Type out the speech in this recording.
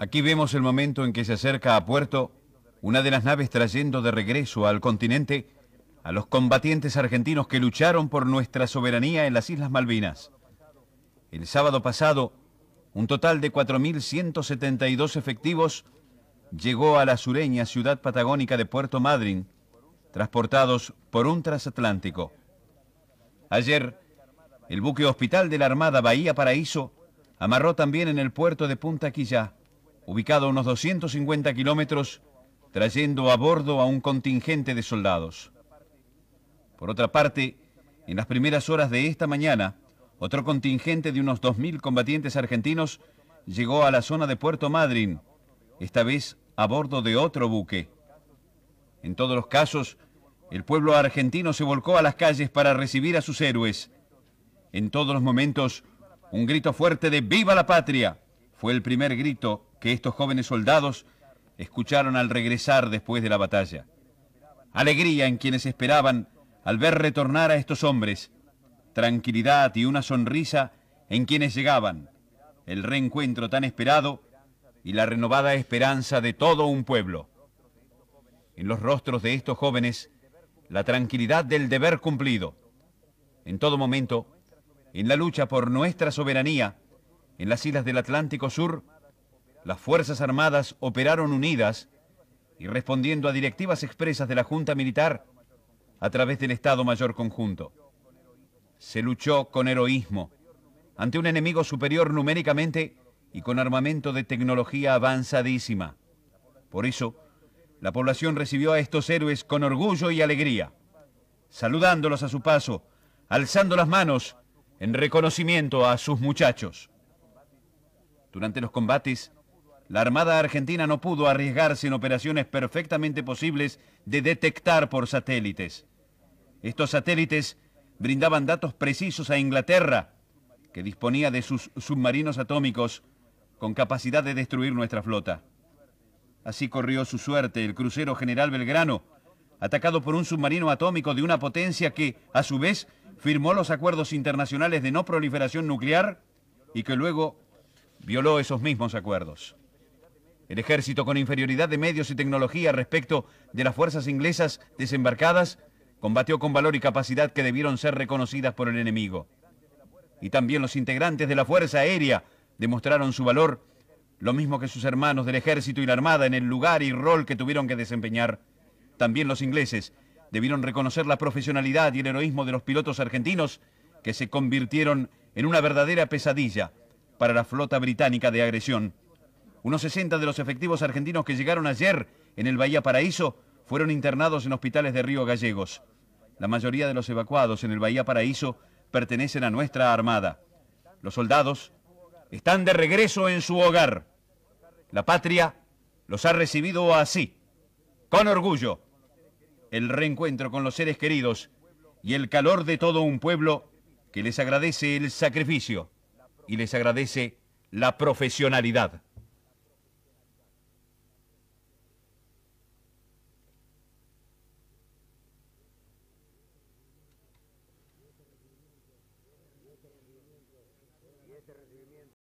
Aquí vemos el momento en que se acerca a puerto una de las naves trayendo de regreso al continente a los combatientes argentinos que lucharon por nuestra soberanía en las Islas Malvinas. El sábado pasado, un total de 4.172 efectivos llegó a la sureña ciudad patagónica de Puerto Madryn, transportados por un transatlántico. Ayer, el buque hospital de la Armada Bahía Paraíso amarró también en el puerto de Punta Quillá ubicado a unos 250 kilómetros, trayendo a bordo a un contingente de soldados. Por otra parte, en las primeras horas de esta mañana, otro contingente de unos 2.000 combatientes argentinos llegó a la zona de Puerto Madryn, esta vez a bordo de otro buque. En todos los casos, el pueblo argentino se volcó a las calles para recibir a sus héroes. En todos los momentos, un grito fuerte de ¡Viva la patria! fue el primer grito que estos jóvenes soldados escucharon al regresar después de la batalla. Alegría en quienes esperaban al ver retornar a estos hombres, tranquilidad y una sonrisa en quienes llegaban, el reencuentro tan esperado y la renovada esperanza de todo un pueblo. En los rostros de estos jóvenes, la tranquilidad del deber cumplido. En todo momento, en la lucha por nuestra soberanía, en las islas del Atlántico Sur, las Fuerzas Armadas operaron unidas y respondiendo a directivas expresas de la Junta Militar a través del Estado Mayor Conjunto. Se luchó con heroísmo ante un enemigo superior numéricamente y con armamento de tecnología avanzadísima. Por eso, la población recibió a estos héroes con orgullo y alegría, saludándolos a su paso, alzando las manos en reconocimiento a sus muchachos. Durante los combates, la Armada Argentina no pudo arriesgarse en operaciones perfectamente posibles de detectar por satélites. Estos satélites brindaban datos precisos a Inglaterra, que disponía de sus submarinos atómicos con capacidad de destruir nuestra flota. Así corrió su suerte el crucero General Belgrano, atacado por un submarino atómico de una potencia que, a su vez, firmó los acuerdos internacionales de no proliferación nuclear y que luego violó esos mismos acuerdos. El ejército, con inferioridad de medios y tecnología respecto de las fuerzas inglesas desembarcadas, combatió con valor y capacidad que debieron ser reconocidas por el enemigo. Y también los integrantes de la Fuerza Aérea demostraron su valor, lo mismo que sus hermanos del ejército y la armada en el lugar y rol que tuvieron que desempeñar. También los ingleses debieron reconocer la profesionalidad y el heroísmo de los pilotos argentinos que se convirtieron en una verdadera pesadilla para la flota británica de agresión. Unos 60 de los efectivos argentinos que llegaron ayer en el Bahía Paraíso fueron internados en hospitales de Río Gallegos. La mayoría de los evacuados en el Bahía Paraíso pertenecen a nuestra Armada. Los soldados están de regreso en su hogar. La patria los ha recibido así, con orgullo. El reencuentro con los seres queridos y el calor de todo un pueblo que les agradece el sacrificio y les agradece la profesionalidad. de recibimiento.